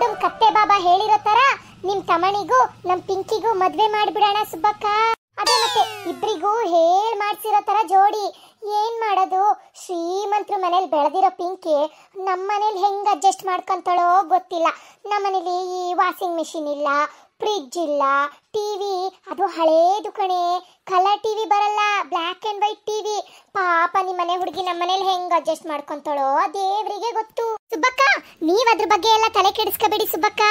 ಡುಮ್ ಕತ್ತೆ ಬಾಬಾ ಹೇಳಿರೋ ತರ ನಿಮ್ ತಮಣಿಗೂ ನಮ್ ಪಿಂಕಿಗೂ ಮದ್ವೆ ಮಾಡ್ಬಿಡೋಣ ಸುಬ್ಬಕ್ಕ ಅದೇ ಮತ್ತೆ ಇಬ್ರಿಗೂ ಹೇಳ್ ಮಾಡ್ತಿರೋ ತರ ಜೋಡಿ ಏನ್ ಮಾಡೋದು ಶ್ರೀಮಂತ್ರ ಮನೇಲಿ ಬೆಳೆದಿರೋ ಪಿಂಕಿ ನಮ್ಮ ಮನೇಲಿ ಹೆಂಗ್ ಅಡ್ಜಸ್ಟ್ ಮಾಡ್ಕೊಂತಾಳೋ ಗೊತ್ತಿಲ್ಲ ನಮ್ಮ ಮನೇಲಿ ಈ ವಾಷಿಂಗ್ ಮಿಷಿನ್ ಇಲ್ಲ ಫ್ರಿಡ್ಜ್ ಇಲ್ಲ ಟಿವಿ ಅದು ಹಳೇ ಕಣೆ ಕಲರ್ ಟಿವಿ ಬರಲ್ಲ ಬ್ಲ್ಯಾಕ್ ಅಂಡ್ ವೈಟ್ ಟಿವಿ ಪಾಪ ನಿಮ್ಮ ಮನೆ ಹುಡುಗಿ ನಮ್ಮ ಮನೇಲಿ ಹೆಂಗ್ ಅಡ್ಜಸ್ಟ್ ಮಾಡ್ಕೊಂತಾಳೋ ದೇವರಿಗೆ ಗೊತ್ತು ಸುಬ್ಬಕ್ಕ ನೀವ್ ಅದ್ರ ಬಗ್ಗೆ ಎಲ್ಲ ತಲೆ ಕೆಡಿಸ್ಕೋಬೇಡಿ ಸುಬ್ಬಕ್ಕ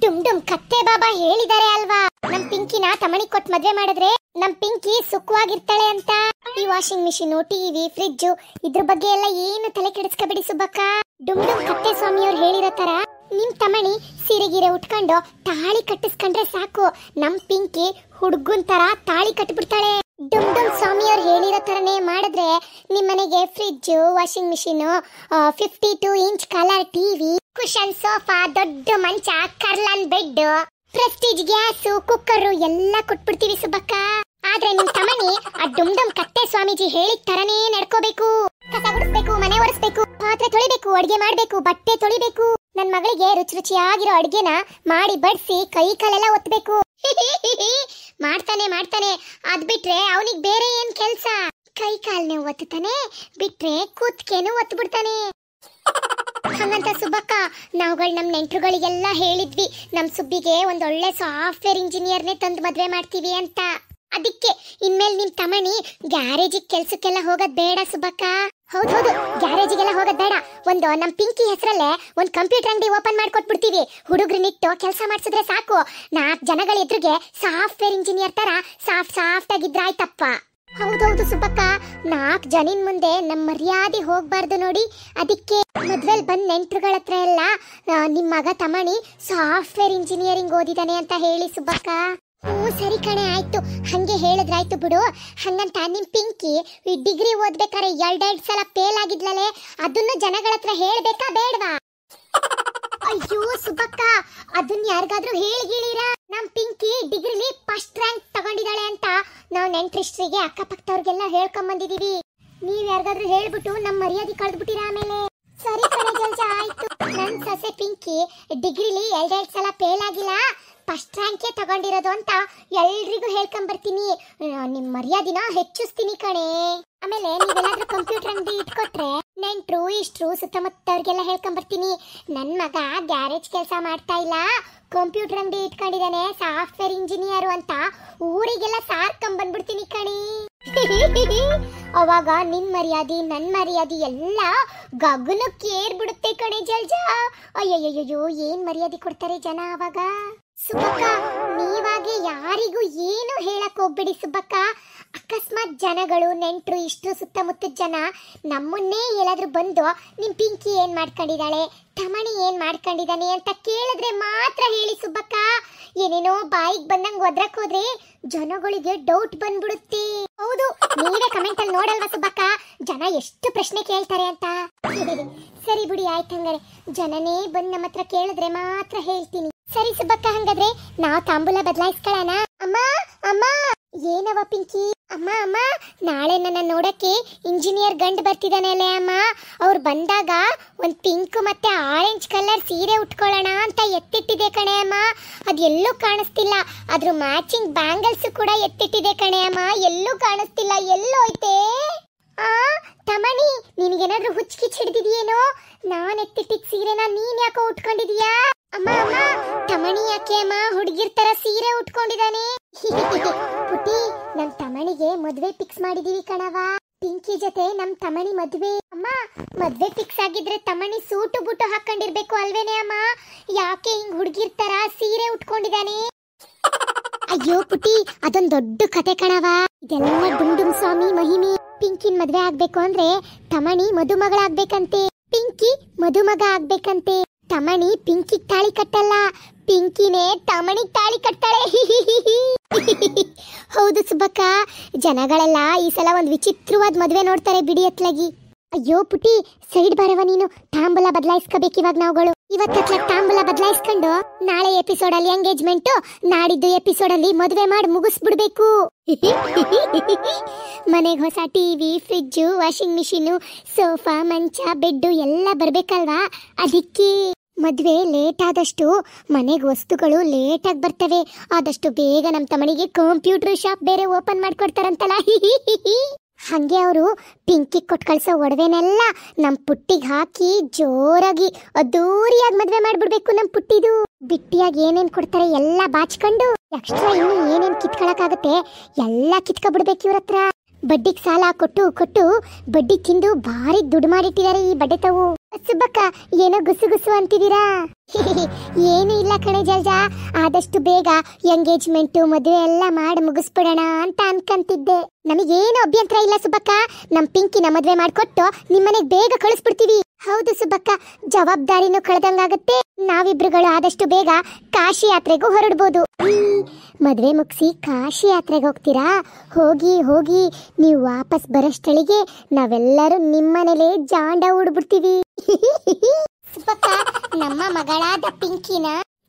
ಡುಮ್ ಡುಮ್ ಕತ್ತೆ ಬಾಬಾ ಹೇಳಿದಾರೆ ಅಲ್ವಾ ನಮ್ ಪಿಂಕಿನ ತಮಣಿ ಕೊಟ್ ಮದ್ವೆ ಮಾಡಿದ್ರೆ ನಮ್ ಪಿಂಕಿ ಸುಖವಾಗಿರ್ತಾಳೆ ಅಂತ ಈ ವಾಷಿಂಗ್ ಮಿಷಿನ್ ಟಿವಿ ಫ್ರಿಡ್ಜ್ ಇದ್ರ ಬಗ್ಗೆ ಎಲ್ಲ ಏನು ತಲೆ ಕೆಡಿಸ್ಕೋಬೇಡಿ ಸುಬ್ಬಕ್ಕ ಡುಮ್ ಡುಮ್ ಕತ್ತೆ ಸ್ವಾಮಿಯವ್ರು ಹೇಳಿರೋ ತರ ನಿಮ್ ತಮಣಿ ಸಿರಿಗಿರೆ ಉಟ್ಕೊಂಡು ತಾಳಿ ಕಟ್ಟಿಸ್ಕೊಂಡ್ರೆ ಸಾಕು ನಮ್ ಪಿಂಕಿ ಹುಡುಗನ್ ತರ ತಾಳಿ ಕಟ್ಬಿಡ್ತಾಳೆ ಡಮ್ ಡಮ್ ಸ್ವಾಮಿ ಅವ್ರು ಹೇಳಿರೋ ಥರನೇ ಮಾಡಿದ್ರೆ ಮನೆಗೆ fridge washing machine fifty two inch colour TV cushion sofa ದೊಡ್ಡ ಮಂಚ Kurlon bed Prestige gas cooker ಎಲ್ಲ ಕೊಟ್ಬಿಡ್ತೀವಿ ಸುಬ್ಬಕ್ಕ ಆದ್ರೆ ನಿಮ್ ತಮನಿ ಆ ಡುಮ್ ಡಮ್ ಕತ್ತೆ ಸ್ವಾಮೀಜಿ ಹೇಳಿದ ತರನೇ ನಡ್ಕೋಬೇಕು ಕಸ ಗುಡಿಸ್ಬೇಕು ಮನೆ ಒರೆಸ್ಬೇಕು ಪಾತ್ರೆ ತೊಳಿಬೇಕು ಅಡಿಗೆ ಮಾಡ್ಬೇಕು ಬಟ್ಟೆ ತೊಳಿಬೇಕು ನನ್ ಮಗಳಿಗೆ ರುಚಿ ರುಚಿಯಾಗಿರೋ ಅಡಿಗೆನ ಮಾಡಿ ಬಡಿಸಿ ಕೈ ಕಾಲೆಲ್ಲ ಒತ್ತಬೇಕು ಮಾಡ್ತಾನೆ ಮಾಡ್ತಾನೆ ಅದ್ ಬಿಟ್ರೆ ಅವನಿಗೆ ಬೇರೆ ಏನ್ ಕೆಲ್ಸ ಕೈ ಕಾಲ್ನೆ ಒತ್ತಾನೆ ಬಿಟ್ರೆ ಕೂತ್ಕೇನು ಒತ್ತು ಬಿಡ್ತಾನೆ ಹಂಗಂತ ಸುಬ್ಬಕ್ಕ ನಾವುಗಳು ನಮ್ಮ ನೆಂಟ್ರುಗಳಿಗೆಲ್ಲ ಹೇಳಿದ್ವಿ ನಮ್ಮ ಸುಬ್ಬಿಗೆ ಒಂದೊಳ್ಳೆ ಸಾಫ್ಟ್ವೇರ್ ಇಂಜಿನಿಯರ್ನೇ ತಂದು ಮದ್ವೆ ಮಾಡ್ತೀವಿ ಅಂತ ಅದಕ್ಕೆ ಇನ್ಮೇಲೆ ನಿಮ್ ತಮಣಿ ಗ್ಯಾರೇಜಿಗೆ ಕೆಲ್ಸಕ್ಕೆಲ್ಲ ಹೋಗೋದ್ ಬೇಡ ಸುಬ್ಬಕ್ಕ ಹೌದು ಹೌದು ಗ್ಯಾರೇಜಿಗೆಲ್ಲ ಹೋಗೋದ್ ಬೇಡ ಒಂದು ನಮ್ಮ ಪಿಂಕಿ ಹೆಸರಲ್ಲೇ ಒಂದು ಕಂಪ್ಯೂಟರ್ ಅಂಗಡಿ ಓಪನ್ ಮಾಡ್ಕೊಟ್ಬಿಡ್ತೀವಿ ನಿಟ್ಟು ಕೆಲಸ ಮಾಡಿಸಿದ್ರೆ ಸಾಕು ನಾಲ್ಕು ಜನಗಳ ಎದುರಿಗೆ ಸಾಫ್ಟ್ವೇರ್ ಇಂಜಿನಿಯರ್ ತರ ಸಾಫ್ಟ್ ಸಾಫ್ಟ್ ಆಗಿದ್ರೆ ಆಯ್ತಪ್ಪ ಹೌದೌದು ಸುಬ್ಬಕ್ಕ ನಾಲ್ಕು ಜನಿನ ಮುಂದೆ ನಮ್ಮ ಮರ್ಯಾದೆ ಹೋಗ್ಬಾರ್ದು ನೋಡಿ ಅದಕ್ಕೆ ಮದ್ವೆಲ್ ಬಂದ್ ನೆಂಟ್ರುಗಳ ಹತ್ರ ಎಲ್ಲ ನಿಮ್ಮ ಮಗ ತಮಣಿ ಸಾಫ್ಟ್ವೇರ್ ಇಂಜಿನಿಯರಿಂಗ್ ಓದಿದಾನೆ ಅಂತ ಹೇಳಿ ಸುಬ್ಬಕ್ಕ ಓ ಸರಿ ಕಣೆ ಆಯ್ತು ಹಂಗೆ ಹೇಳಿದ್ರಾಯ್ತು ಬಿಡು ಹಂಗಂತ ನಿಮ್ ಪಿಂಕಿ ಈ ಡಿಗ್ರಿ ಓದ್ಬೇಕಾರೆ ಎರಡೆರಡು ಸಲ ಫೇಲ್ ಆಗಿದ್ಲಲೆ ಅದನ್ನು ಜನಗಳ ಹತ್ರ ಹೇಳ್ಬೇಕಾ ಬೇಡವಾ ಅಯ್ಯೋ ಸುಬ್ಬಕ್ಕ ಅದನ್ನ ಯಾರಿಗಾದ್ರೂ ಹೇಳಿಗಿಳಿರಾ ನಮ್ ಪಿಂಕಿ ಡಿಗ್ರಿಲಿ ಫಸ್ಟ್ ರ್ಯಾಂಕ್ ತಗೊಂಡಿದ್ದಾಳೆ ಅಂತ ನಾವು ನೆಂಟ್ರಿಸ್ಟ್ರಿಗೆ ಅಕ್ಕಪಕ್ಕದವ್ರಿಗೆಲ್ಲ ಹೇಳ್ಕೊಂಡ್ ಬಂದಿದೀವಿ ನೀವ್ ಯಾರಿಗಾದ್ರೂ ಹೇಳ್ಬಿಟ್ಟು ನಮ್ ಮರ್ಯಾದೆ ಕಳೆದ್ಬಿಟ್ಟಿರ ಆಮೇಲೆ ಸರಿ ಕಣೆ ಜಲ್ಜ ಆಯ್ತು ನನ್ ಸೊಸೆ ಪಿಂಕಿ ಡಿಗ್ರಿಲಿ ಎರಡೆರಡು ಸಲ ಫೇಲ್ ಆಗಿಲ್ಲ ಫಸ್ಟ್ ರ್ಯಾಂಕೇ ತಗೊಂಡಿರೋದು ಅಂತ ಎಲ್ರಿಗೂ ಹೇಳ್ಕೊಂಬರ್ತೀನಿ ನಿಮ್ ಮರ್ಯಾದಿನ ಹೆಚ್ಚಿಸ್ತೀನಿ ಕಣೆ ಆಮೇಲೆ ನೀವೆಲ್ಲಾದ್ರೂ ಕಂಪ್ಯೂಟರ್ ಅಂಗಡಿ ಇಟ್ಕೊಟ್ರೆ ನೆಂಟ್ರು ಇಷ್ಟ್ರು ಹೇಳ್ಕೊಂಡ್ ಬರ್ತೀನಿ ನನ್ನ ಮಗ ಗ್ಯಾರೇಜ್ ಕೆಲಸ ಮಾಡ್ತಾ ಇಲ್ಲ ಕಂಪ್ಯೂಟರ್ ಅಂಗಡಿ ಇಟ್ಕೊಂಡಿದ್ದಾನೆ ಸಾಫ್ಟ್ವೇರ್ ಇಂಜಿನಿಯರು ಅಂತ ಊರಿಗೆಲ್ಲ ಸಾರ್ಕೊಂಬಂದ್ಬಿಡ್ತೀನಿ ಕಣಿ ಅವಾಗ ನಿನ್ ಮರ್ಯಾದೆ ನನ್ ಮರ್ಯಾದೆ ಎಲ್ಲ ಏರ್ಬಿಡುತ್ತೆ ಕಣೆ ಜಲ್ಜ ಅಯ್ಯಯ್ಯಯ್ಯೋ ಏನ್ ಮರ್ಯಾದೆ ಕೊಡ್ತಾರೆ ಜನ ಅವಾಗ ಸುಬ್ಬಕ್ಕ ನೀವಾಗಿ ಯಾರಿಗೂ ಏನು ಹೇಳಕ್ ಹೋಗ್ಬಿಡಿ ಸುಬ್ಬಕ್ಕ ಅಕಸ್ಮಾತ್ ಜನಗಳು ನೆಂಟರು ಇಷ್ಟು ಸುತ್ತಮುತ್ತ ಜನ ನಮ್ಮನ್ನೇ ಎಲ್ಲಾದ್ರು ಬಂದು ನಿಮ್ಮ ಪಿಂಕಿ ಏನು ಮಾಡ್ಕೊಂಡಿದ್ದಾಳೆ ತಮಣಿ ಏನು ಮಾಡ್ಕೊಂಡಿದ್ದಾನೆ ಅಂತ ಕೇಳಿದ್ರೆ ಮಾತ್ರ ಹೇಳಿ ಸುಬ್ಬಕ್ಕ ಏನೇನೋ ಬಾಯಿಗೆ ಬಂದಂಗೆ ಒದ್ರಕ್ ಹೋದ್ರೆ ಜನಗಳಿಗೆ ಡೌಟ್ ಬಂದ್ಬಿಡುತ್ತೆ ಹೌದು ನೀವೇ ಕಮೆಂಟ್ ಅಲ್ಲಿ ನೋಡಲ್ವಾ ಸುಬ್ಬಕ್ಕ ಜನ ಎಷ್ಟು ಪ್ರಶ್ನೆ ಕೇಳ್ತಾರೆ ಅಂತ ಸರಿ ಬಿಡಿ ಆಯ್ತು ಜನನೇ ಬಂದು ನಮ್ಮ ಹತ್ರ ಕೇಳಿದ್ರೆ ಮಾತ್ರ ಹೇಳ್ತೀನಿ ಸರಿ ಸುಬ್ಬಕ್ಕ ಹಂಗಾದ್ರೆ ನಾವ್ ತಾಂಬೂಲ ಬದಲಾಯಿಸ್ಕೊಳ್ಳೋಣ ಅಮ್ಮ ಅಮ್ಮ ಏನವ ಪಿಂಕಿ ಅಮ್ಮ ಅಮ್ಮ ನಾಳೆ ನನ್ನ ನೋಡಕ್ಕೆ ಇಂಜಿನಿಯರ್ ಗಂಡ್ ಅಲ್ಲೇ ಅಮ್ಮ ಅವ್ರು ಬಂದಾಗ ಒಂದ್ ಪಿಂಕ್ ಮತ್ತೆ ಆರೆಂಜ್ ಕಲರ್ ಸೀರೆ ಉಟ್ಕೊಳ್ಳೋಣ ಅಂತ ಎತ್ತಿಟ್ಟಿದೆ ಕಣೆ ಅಮ್ಮ ಎಲ್ಲೂ ಕಾಣಿಸ್ತಿಲ್ಲ ಅದ್ರ ಮ್ಯಾಚಿಂಗ್ ಬ್ಯಾಂಗಲ್ಸ್ ಕೂಡ ಎತ್ತಿಟ್ಟಿದೆ ಕಣೆ ಅಮ್ಮ ಎಲ್ಲೂ ಕಾಣಿಸ್ತಿಲ್ಲ ಎಲ್ಲೋಯ್ತೆ ಆ ತಮಣಿ ನಿನಗೆ ಹುಚ್ಚು ಕಿಚ್ ಹಿಡ್ದಿದೆಯೇನೋ ನಾನು ಎತ್ತಿಟ್ಟಿದ್ದ ಸೀರೆನ ನೀನ್ ಯಾಕೋ ಉಟ್ಕೊಂಡಿದೀಯಾ ಅಮ್ಮ ಅಮ್ಮ ತಮಣಿ ಹುಡುಗಿರ್ ತರ ಸೀರೆ ಉಟ್ಕೊಂಡಿದ್ದಾನೆ ಪುಟ್ಟಿ ನಮ್ ತಮಣಿಗೆ ಮದ್ವೆ ಫಿಕ್ಸ್ ಮಾಡಿದೀವಿ ಕಣವ ಪಿಂಕಿ ಜೊತೆ ನಮ್ ತಮಣಿ ಮದ್ವೆ ಅಮ್ಮ ಮದ್ವೆ ಫಿಕ್ಸ್ ಆಗಿದ್ರೆ ತಮಣಿ ಸೂಟು ಬುಟ್ಟು ಹಾಕೊಂಡಿರ್ಬೇಕು ಅಲ್ವೇನೆ ಅಮ್ಮ ಯಾಕೆ ಹಿಂಗ್ ಹುಡುಗಿರ್ ಸೀರೆ ಉಟ್ಕೊಂಡಿದ್ದಾನೆ ಅಯ್ಯೋ ಪುಟ್ಟಿ ಅದೊಂದ್ ದೊಡ್ಡ ಕತೆ ಕಣವ ಇದೆಲ್ಲ ಡುಮ್ ಸ್ವಾಮಿ ಮಹಿಮೆ ಪಿಂಕಿನ್ ಮದ್ವೆ ಆಗ್ಬೇಕು ಅಂದ್ರೆ ತಮಣಿ ಮದುಮಗಳಾಗ್ಬೇಕಂತೆ ಪಿಂಕಿ ಮದುಮಗ ಆಗ್ಬೇಕಂತೆ ತಮಣಿ ಪಿಂಕಿ ತಾಳಿ ಕಟ್ಟಲ್ಲ ಪಿಂಕಿನೇ ತಮಣಿ ತಾಳಿ ಕಟ್ತಾಳೆ ಹೌದು ಸುಬ್ಬಕ್ಕ ಜನಗಳೆಲ್ಲ ಈ ಸಲ ಒಂದು ವಿಚಿತ್ರವಾದ ಮದುವೆ ನೋಡ್ತಾರೆ ಬಿಡಿ ಎತ್ಲಾಗಿ ಅಯ್ಯೋ ಪುಟಿ ಸೈಡ್ ಬರವ ನೀನು ತಾಂಬಲ ಬದಲಾಯಿಸ್ಕೋಬೇಕು ಇವಾಗ ನಾವುಗಳು ಇವತ್ತ ತಾಂಬೂಲ ಬದಲಾಯಿಸ್ಕೊಂಡು ನಾಳೆ ಎಪಿಸೋಡ್ ಅಲ್ಲಿ ಎಂಗೇಜ್ಮೆಂಟ್ ನಾಡಿದ್ದು ಎಪಿಸೋಡ್ ಅಲ್ಲಿ ಮದುವೆ ಮಾಡಿ ಮುಗಿಸ್ಬಿಡ್ಬೇಕು ಮನೆಗೆ ಹೊಸ TV fridge washing machine sofa ಮಂಚ ಬೆಡ್ ಎಲ್ಲ ಬರ್ಬೇಕಲ್ವಾ ಅದಕ್ಕೆ ಮದುವೆ ಲೇಟ್ ಆದಷ್ಟು ಮನೆಗೆ ವಸ್ತುಗಳು ಲೇಟಾಗಿ ಬರ್ತವೆ ಆದಷ್ಟು ಬೇಗ ನಮ್ಮ ತಮ್ಮನಿಗೆ ಕಂಪ್ಯೂಟರ್ ಶಾಪ್ ಬೇರೆ ಓಪನ್ ಮಾಡ್ಕೊಡ್ತಾರಂತಲ್ಲ ಹಂಗೆ ಅವರು ಪಿಂಕಿ ಕೊಟ್ಟು ಕಳಿಸೋ ಒಡವೆನೆಲ್ಲ ನಮ್ಮ ಪುಟ್ಟಿಗೆ ಹಾಕಿ ಜೋರಾಗಿ ಅದ್ದೂರಿಯಾಗಿ ಮದುವೆ ಮಾಡಿಬಿಡ್ಬೇಕು ನಮ್ಮ ಪುಟ್ಟಿದು ಬಿಟ್ಟಿಯಾಗಿ ಏನೇನು ಕೊಡ್ತಾರೆ ಎಲ್ಲ ಬಾಚ್ಕೊಂಡು ಎಕ್ಸ್ಟ್ರಾ ಇನ್ನು ಏನೇನು ಕಿತ್ಕೊಳಕಾಗುತ್ತೆ ಎಲ್ಲ ಕಿತ್ಕೊಬಿಡ್ಬೇಕು ಇವ್ರ ಹತ್ರ ಬಡ್ಡಿಗೆ ಸಾಲ ಕೊಟ್ಟು ಕೊಟ್ಟು ಬಡ್ಡಿ ತಿಂದು ಭಾರಿ ದುಡ್ಡು ಮಾಡಿಟ್ಟಿದ್ದಾರೆ ಈ ಬಡ್ಡೆ ತಾವು ಸುಬ್ಬಕ್ಕ ಏನೋ ಗುಸು ಗುಸು ಅಂತಿದ್ದೀರಾ ಏನು ಇಲ್ಲ ಕಣೆ ಜಲ್ಜ ಆದಷ್ಟು ಬೇಗ ಎಂಗೇಜ್ಮೆಂಟ್ ಮದುವೆ ಎಲ್ಲ ಮಾಡಿ ಮುಗಿಸ್ಬಿಡೋಣ ಅಂತ ಅನ್ಕಂತಿದ್ದೆ ನಮಗೇನು ಅಭ್ಯಂತರ ಇಲ್ಲ ಸುಬಕ್ಕ ನಮ್ ಪಿಂಕಿನ ಮದುವೆ ಮಾಡ್ಕೊಟ್ಟು ನಿಮ್ಮನೆಗ್ ಬೇಗ ಕಳಿಸ್ಬಿಡ್ತೀವಿ ಹೌದು ಸುಬ್ಬಕ್ಕ ಜವಾಬ್ದಾರಿನೂ ಕಳೆದಂಗಾಗುತ್ತೆ ನಾವಿಬ್ರುಗಳು ಆದಷ್ಟು ಬೇಗ ಕಾಶಿ ಯಾತ್ರೆಗೂ ಹೊರಡ್ಬೋದು ಮದುವೆ ಮುಗಿಸಿ ಕಾಶಿ ಯಾತ್ರೆಗೆ ಹೋಗ್ತೀರಾ ಹೋಗಿ ಹೋಗಿ ನೀವು ವಾಪಸ್ ಬರೋಷ್ಟಳಿಗೆ ನಾವೆಲ್ಲರೂ ನಿಮ್ಮನೇಲೆ ಜಾಂಡ ಹುಡ್ಬಿಡ್ತೀವಿ ಸುಬ್ಬಕ್ಕ ನಮ್ಮ ಮಗಳಾದ ಪಿಂಕಿನ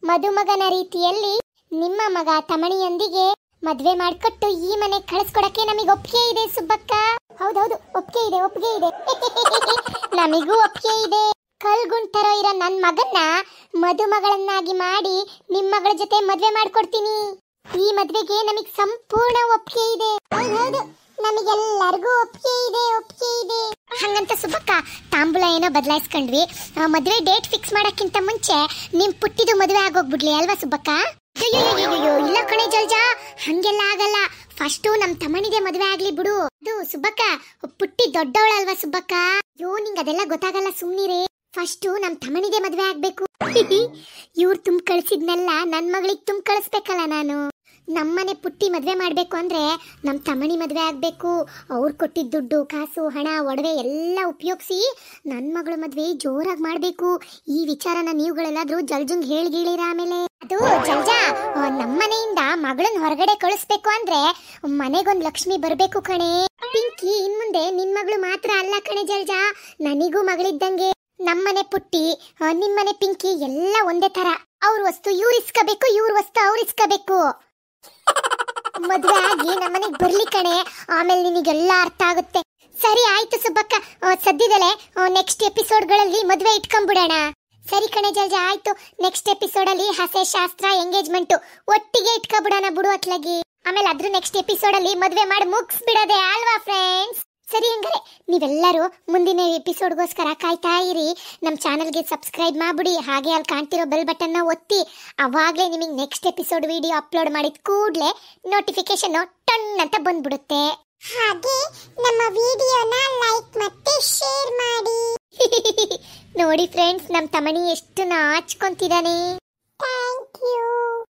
ಮದುಮಗನ ರೀತಿಯಲ್ಲಿ ನಿಮ್ಮ ಮಗ ತಮಣಿಯೊಂದಿಗೆ ಮದ್ವೆ ಮಾಡ್ಕೊಟ್ಟು ಈ ಮನೆ ಕಳಿಸ್ಕೊಡಕ್ಕೆ ನಮಗೆ ಒಪ್ಪಿಗೆ ಇದೆ ಸುಬ್ಬಕ್ಕ ಹೌದೌದು ಒಪ್ಪಿಗೆ ಇದೆ ಒಪ್ಪಿಗೆ ಇದೆ ನಮಗೂ ಒಪ್ಪಿಗೆ ಇದೆ ಕಲ್ಗುಂಟರೋ ಇರೋ ನನ್ ಮಗನ್ನ ಮದುಮಗಳನ್ನಾಗಿ ಮಾಡಿ ನಿಮ್ಮ ಮಗಳ ಜೊತೆ ಮದ್ವೆ ಮಾಡ್ಕೊಡ್ತೀನಿ ಈ ಮದ್ವೆಗೆ ನಮಗ್ ಸಂಪೂರ್ಣ ಒಪ್ಪಿಗೆ ಇದೆ ನಮಗೆಲ್ಲರಿಗೂ ಒಪ್ಪಿಗೆ ಇದೆ ಒಪ್ಪಿಗೆ ಇದೆ ಹಂಗಂತ ಸುಬ್ಬಕ್ಕ ತಾಂಬೂಲ ಏನೋ ಬದಲಾಯಿಸ್ಕೊಂಡ್ವಿ ಮದುವೆ ಡೇಟ್ ಫಿಕ್ಸ್ ಮಾಡೋಕ್ಕಿಂತ ಮುಂಚೆ ನಿಮ್ ಪುಟ್ಟಿದು ಮದುವೆ ಆಗೋಗ್ಬಿಡ್ಲಿ ಅಲ್ವಾ ಸುಬ್ಬಕ್ಕ ಅಯ್ಯೋ ಇಲ್ಲ ಕಣೆ ಜಲ್ಜ ಹಂಗೆಲ್ಲ ಆಗಲ್ಲ ಫಸ್ಟು ನಮ್ ತಮ್ಮನಿಗೆ ಮದುವೆ ಆಗ್ಲಿ ಬಿಡು ಅದು ಸುಬ್ಬಕ್ಕ ಪುಟ್ಟಿ ದೊಡ್ಡವಳಲ್ವಾ ಸುಬ್ಬಕ್ಕ ಅಯ್ಯೋ ನಿಂಗೆ ಅದೆಲ್ಲ ಗೊತ್ತಾಗಲ್ಲ ಸುಮ್ನಿರಿ ಫಸ್ಟು ನಮ್ ತಮ್ಮನಿಗೆ ಮದುವೆ ಆಗ್ಬೇಕು ಇವ್ರು ತುಂಬ ಕಳ್ಸಿದ್ನಲ್ಲ ನನ್ ಮಗಳಿಗೆ ತುಂಬ ಕಳಿಸ್ಬೇಕಲ್ಲ ನಾನು ನಮ್ಮನೆ ಪುಟ್ಟಿ ಮದುವೆ ಮಾಡಬೇಕು ಅಂದರೆ ನಮ್ಮ ತಮ್ಮಣಿ ಮದುವೆ ಆಗಬೇಕು ಅವ್ರು ಕೊಟ್ಟಿದ್ದ ದುಡ್ಡು ಕಾಸು ಹಣ ಒಡವೆ ಎಲ್ಲ ಉಪಯೋಗಿಸಿ ನನ್ನ ಮಗಳ ಮದುವೆ ಜೋರಾಗಿ ಮಾಡಬೇಕು ಈ ವಿಚಾರನ ನೀವುಗಳೆಲ್ಲಾದರೂ ಜಲ್ಜುಂಗ್ ಹೇಳ್ಗೀಳಿರ ಆಮೇಲೆ ಅದು ಜಲ್ಜಾ ನಮ್ಮನೆಯಿಂದ ಮಗಳನ್ನ ಹೊರಗಡೆ ಕಳಿಸ್ಬೇಕು ಅಂದರೆ ಮನೆಗೊಂದು ಲಕ್ಷ್ಮಿ ಬರಬೇಕು ಕಣೆ ಪಿಂಕಿ ಇನ್ ಮುಂದೆ ನಿನ್ನ ಮಗಳು ಮಾತ್ರ ಅಲ್ಲ ಕಣೆ ಜಲ್ಜಾ ನನಗೂ ಮಗಳಿದ್ದಂಗೆ ನಮ್ಮನೆ ಪುಟ್ಟಿ ನಿಮ್ಮನೆ ಪಿಂಕಿ ಎಲ್ಲ ಒಂದೇ ತರ ಅವ್ರ ವಸ್ತು ಇವ್ರು ಇಸ್ಕೋಬೇಕು ಇವ್ರ ವಸ್ತು ಅವ್ರು ಇಸ್ಕೋಬೇಕು ಮದುವೆ ಆಗಿ ನಮ್ಮನೆಗೆ ಬರ್ಲಿ ಕಣೆ ಆಮೇಲೆ ನಿನಗೆಲ್ಲ ಅರ್ಥ ಆಗುತ್ತೆ ಸರಿ ಆಯ್ತು ಸುಬ್ಬಕ್ಕ ಸದ್ಯದಲ್ಲೇ ನೆಕ್ಸ್ಟ್ ಎಪಿಸೋಡ್ಗಳಲ್ಲಿ ಮದುವೆ ಇಟ್ಕೊಂಡ್ಬಿಡೋಣ ಸರಿ ಕಣೆ ಜಲ್ಜ ಆಯ್ತು ನೆಕ್ಸ್ಟ್ ಎಪಿಸೋಡ್ ಅಲ್ಲಿ ಹಸೆ ಶಾಸ್ತ್ರ ಎಂಗೇಜ್ಮೆಂಟ್ ಒಟ್ಟಿಗೆ ಇಟ್ಕೊಂಡ್ಬಿಡೋಣ ಬಿಡು ಅತ್ಲಾಗಿ ಆಮೇಲೆ ಅದ್ರ ನೆಕ್ಸ್ಟ್ ಎಪಿಸೋಡ್ ಅಲ್ಲಿ ಮದುವೆ ಮಾಡಿ ಮುಗಿಸ್ಬಿಡೋದೆ ಅಲ್ವಾ ಫ್ರೆಂಡ್ಸ್ ಸರಿ ಹಂಗಾರೆ ನೀವೆಲ್ಲರೂ ಮುಂದಿನ ಎಪಿಸೋಡ್ಗೋಸ್ಕರ ಕಾಯ್ತಾ ಇರಿ ನಮ್ಮ ಚಾನಲ್ಗೆ ಸಬ್ಸ್ಕ್ರೈಬ್ ಮಾಡಿಬಿಡಿ ಹಾಗೆ ಅಲ್ಲಿ ಕಾಣ್ತಿರೋ ಬೆಲ್ ಬಟನ್ನ ಒತ್ತಿ ಅವಾಗಲೇ ನಿಮಗೆ ನೆಕ್ಸ್ಟ್ ಎಪಿಸೋಡ್ ವಿಡಿಯೋ ಅಪ್ಲೋಡ್ ಮಾಡಿದ ಕೂಡಲೇ ನೋಟಿಫಿಕೇಶನ್ ಟನ್ ಅಂತ ಬಂದ್ಬಿಡುತ್ತೆ ಹಾಗೆ ನಮ್ಮ ವಿಡಿಯೋನ ಲೈಕ್ ಮತ್ತೆ ಶೇರ್ ಮಾಡಿ ನೋಡಿ ಫ್ರೆಂಡ್ಸ್ ನಮ್ಮ ತಮಣಿ ಎಷ್ಟು ನಾಚ್ಕೊಂತಿದ್ದಾನೆ ಥ್ಯಾಂಕ್ ಯು